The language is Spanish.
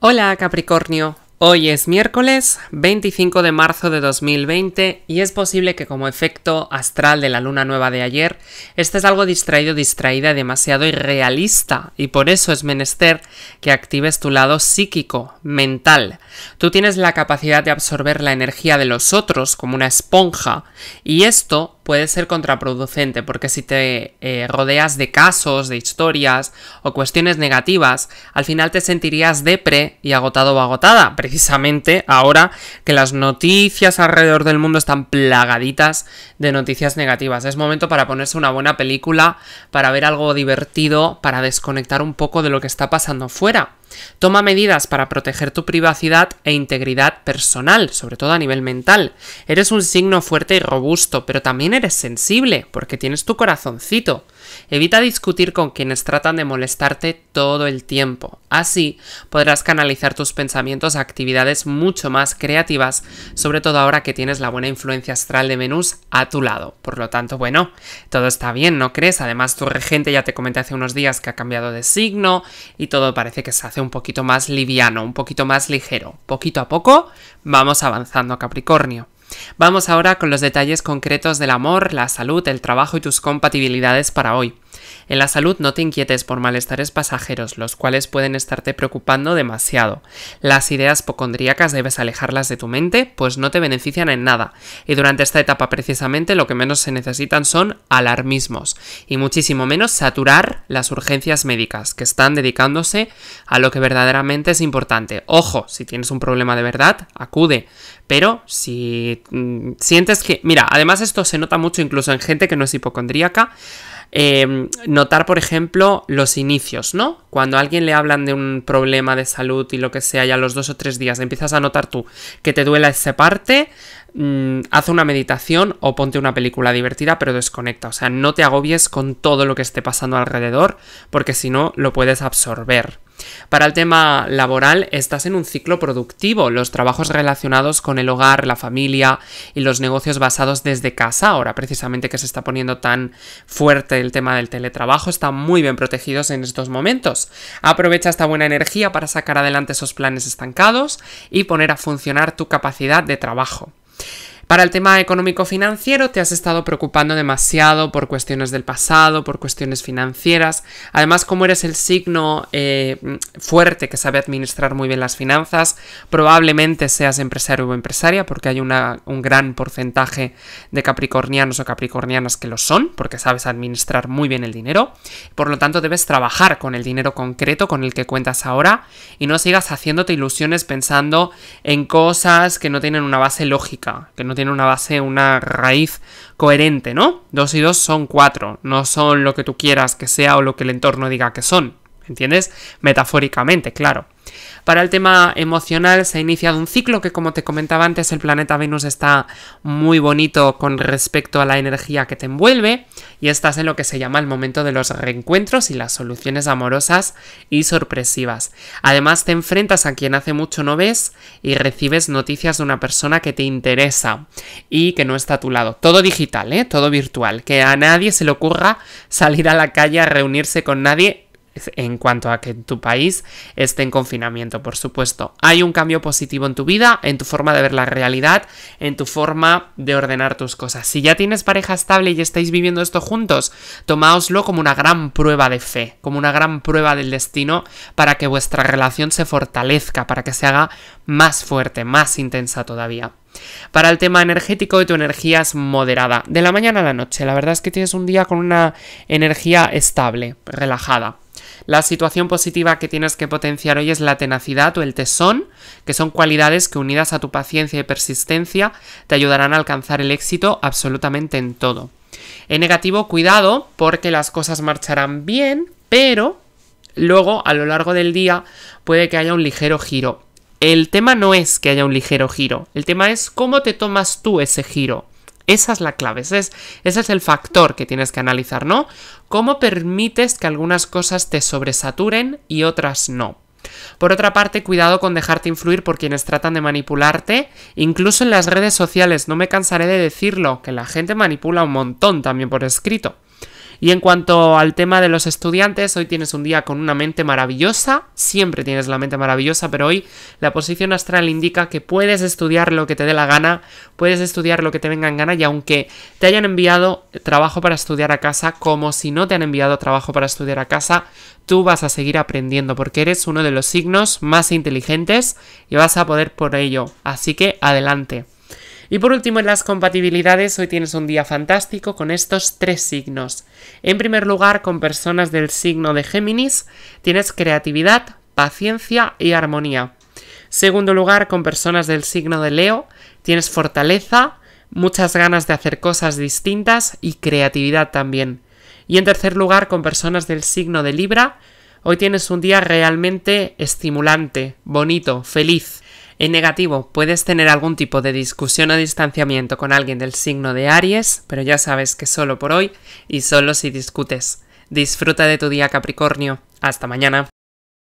Hola Capricornio, hoy es miércoles 25 de marzo de 2020 y es posible que como efecto astral de la luna nueva de ayer estés algo distraído, distraída, demasiado irrealista y por eso es menester que actives tu lado psíquico, mental. Tú tienes la capacidad de absorber la energía de los otros como una esponja y esto puede ser contraproducente, porque si te eh, rodeas de casos, de historias o cuestiones negativas, al final te sentirías depre y agotado o agotada, precisamente ahora que las noticias alrededor del mundo están plagaditas de noticias negativas. Es momento para ponerse una buena película, para ver algo divertido, para desconectar un poco de lo que está pasando fuera. Toma medidas para proteger tu privacidad e integridad personal, sobre todo a nivel mental. Eres un signo fuerte y robusto, pero también eres sensible, porque tienes tu corazoncito. Evita discutir con quienes tratan de molestarte todo el tiempo. Así podrás canalizar tus pensamientos a actividades mucho más creativas, sobre todo ahora que tienes la buena influencia astral de Venus a tu lado. Por lo tanto, bueno, todo está bien, ¿no crees? Además, tu regente ya te comenté hace unos días que ha cambiado de signo y todo parece que se hace un un poquito más liviano, un poquito más ligero. Poquito a poco vamos avanzando Capricornio. Vamos ahora con los detalles concretos del amor, la salud, el trabajo y tus compatibilidades para hoy. En la salud no te inquietes por malestares pasajeros, los cuales pueden estarte preocupando demasiado. Las ideas hipocondríacas debes alejarlas de tu mente, pues no te benefician en nada. Y durante esta etapa precisamente lo que menos se necesitan son alarmismos, y muchísimo menos saturar las urgencias médicas, que están dedicándose a lo que verdaderamente es importante. Ojo, si tienes un problema de verdad, acude. Pero si mm, sientes que... Mira, además esto se nota mucho incluso en gente que no es hipocondríaca. Em, notar, por ejemplo, los inicios, ¿no? Cuando a alguien le hablan de un problema de salud y lo que sea, ya a los dos o tres días empiezas a notar tú que te duela esa parte, mm, haz una meditación o ponte una película divertida, pero desconecta. O sea, no te agobies con todo lo que esté pasando alrededor, porque si no, lo puedes absorber. Para el tema laboral, estás en un ciclo productivo. Los trabajos relacionados con el hogar, la familia y los negocios basados desde casa, ahora precisamente que se está poniendo tan fuerte el tema del teletrabajo, están muy bien protegidos en estos momentos. Aprovecha esta buena energía para sacar adelante esos planes estancados y poner a funcionar tu capacidad de trabajo. Para el tema económico-financiero te has estado preocupando demasiado por cuestiones del pasado, por cuestiones financieras. Además, como eres el signo eh, fuerte que sabe administrar muy bien las finanzas, probablemente seas empresario o empresaria porque hay un gran porcentaje de capricornianos o capricornianas que lo son porque sabes administrar muy bien el dinero. Por lo tanto, debes trabajar con el dinero concreto con el que cuentas ahora y no sigas haciéndote ilusiones pensando en cosas que no tienen una base lógica, que no tiene una base, una raíz coherente, ¿no? Dos y dos son cuatro, no son lo que tú quieras que sea o lo que el entorno diga que son, ¿entiendes? Metafóricamente, claro. Para el tema emocional se ha iniciado un ciclo que como te comentaba antes el planeta Venus está muy bonito con respecto a la energía que te envuelve y estás en lo que se llama el momento de los reencuentros y las soluciones amorosas y sorpresivas. Además te enfrentas a quien hace mucho no ves y recibes noticias de una persona que te interesa y que no está a tu lado. Todo digital, ¿eh? todo virtual. Que a nadie se le ocurra salir a la calle a reunirse con nadie en cuanto a que tu país esté en confinamiento, por supuesto. Hay un cambio positivo en tu vida, en tu forma de ver la realidad, en tu forma de ordenar tus cosas. Si ya tienes pareja estable y estáis viviendo esto juntos, tomáoslo como una gran prueba de fe, como una gran prueba del destino para que vuestra relación se fortalezca, para que se haga más fuerte, más intensa todavía. Para el tema energético, tu energía es moderada. De la mañana a la noche, la verdad es que tienes un día con una energía estable, relajada. La situación positiva que tienes que potenciar hoy es la tenacidad o el tesón, que son cualidades que unidas a tu paciencia y persistencia te ayudarán a alcanzar el éxito absolutamente en todo. En negativo, cuidado, porque las cosas marcharán bien, pero luego a lo largo del día puede que haya un ligero giro. El tema no es que haya un ligero giro, el tema es cómo te tomas tú ese giro. Esa es la clave, ese es, ese es el factor que tienes que analizar, ¿no? ¿Cómo permites que algunas cosas te sobresaturen y otras no? Por otra parte, cuidado con dejarte influir por quienes tratan de manipularte, incluso en las redes sociales, no me cansaré de decirlo, que la gente manipula un montón también por escrito. Y en cuanto al tema de los estudiantes, hoy tienes un día con una mente maravillosa, siempre tienes la mente maravillosa, pero hoy la posición astral indica que puedes estudiar lo que te dé la gana, puedes estudiar lo que te venga en gana y aunque te hayan enviado trabajo para estudiar a casa, como si no te han enviado trabajo para estudiar a casa, tú vas a seguir aprendiendo porque eres uno de los signos más inteligentes y vas a poder por ello. Así que adelante. Y por último, en las compatibilidades, hoy tienes un día fantástico con estos tres signos. En primer lugar, con personas del signo de Géminis, tienes creatividad, paciencia y armonía. Segundo lugar, con personas del signo de Leo, tienes fortaleza, muchas ganas de hacer cosas distintas y creatividad también. Y en tercer lugar, con personas del signo de Libra, hoy tienes un día realmente estimulante, bonito, feliz. En negativo, puedes tener algún tipo de discusión o distanciamiento con alguien del signo de Aries, pero ya sabes que solo por hoy y solo si discutes. Disfruta de tu día Capricornio. Hasta mañana.